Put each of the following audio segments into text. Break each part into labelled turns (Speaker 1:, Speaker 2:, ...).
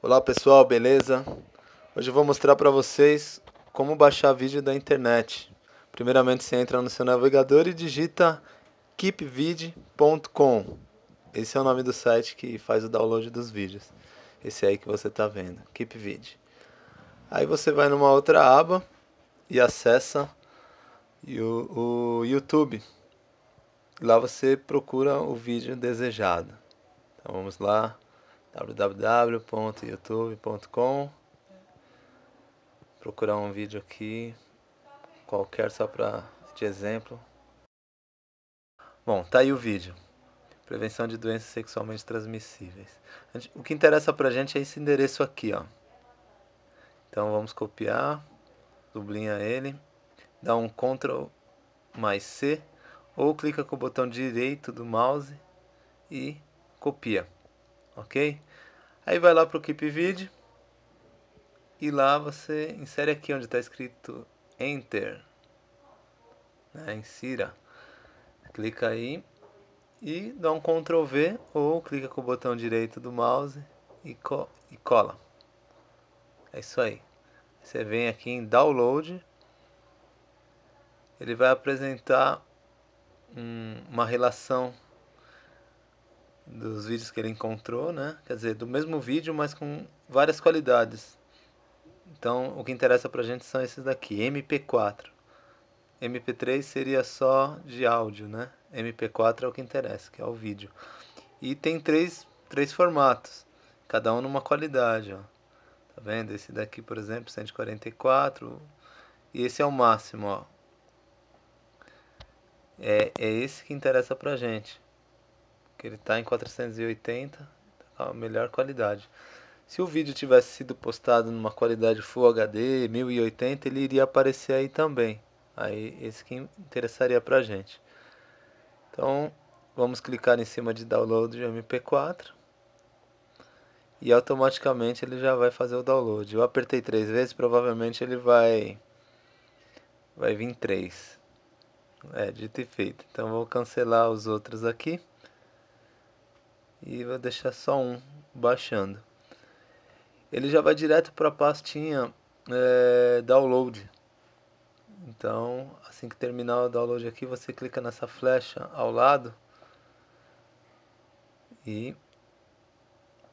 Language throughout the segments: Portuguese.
Speaker 1: Olá pessoal, beleza? Hoje eu vou mostrar para vocês como baixar vídeo da internet. Primeiramente você entra no seu navegador e digita keepvid.com. Esse é o nome do site que faz o download dos vídeos. Esse aí que você está vendo, keepvid. Aí você vai numa outra aba e acessa o, o YouTube. Lá você procura o vídeo desejado. Então vamos lá www.youtube.com Procurar um vídeo aqui, qualquer só para de exemplo. Bom, tá aí o vídeo. Prevenção de doenças sexualmente transmissíveis. O que interessa pra gente é esse endereço aqui, ó. Então vamos copiar, dublinha ele, dá um Ctrl mais C, ou clica com o botão direito do mouse e copia, ok? Aí vai lá para o Keep Vid e lá você insere aqui onde está escrito Enter. Né? Insira. Clica aí e dá um Ctrl V ou clica com o botão direito do mouse e, co e cola. É isso aí. Você vem aqui em Download. Ele vai apresentar um, uma relação dos vídeos que ele encontrou, né? Quer dizer, do mesmo vídeo, mas com várias qualidades. Então, o que interessa pra gente são esses daqui, MP4. MP3 seria só de áudio, né? MP4 é o que interessa, que é o vídeo. E tem três, três formatos, cada um numa qualidade, ó. Tá vendo? Esse daqui, por exemplo, 144. E esse é o máximo, ó. É, é esse que interessa pra gente que ele está em 480, tá a melhor qualidade. Se o vídeo tivesse sido postado numa qualidade Full HD 1080, ele iria aparecer aí também. Aí esse que interessaria pra gente. Então, vamos clicar em cima de download de MP4 e automaticamente ele já vai fazer o download. Eu apertei três vezes, provavelmente ele vai vai vir três. É, dito e feito. Então vou cancelar os outros aqui e vou deixar só um baixando. Ele já vai direto para a pastinha é, download. Então, assim que terminar o download aqui, você clica nessa flecha ao lado e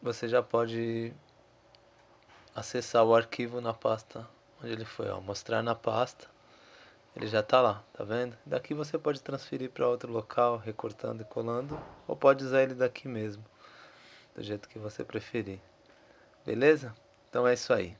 Speaker 1: você já pode acessar o arquivo na pasta onde ele foi, ó, mostrar na pasta ele já está lá, tá vendo? Daqui você pode transferir para outro local, recortando e colando, ou pode usar ele daqui mesmo, do jeito que você preferir. Beleza? Então é isso aí.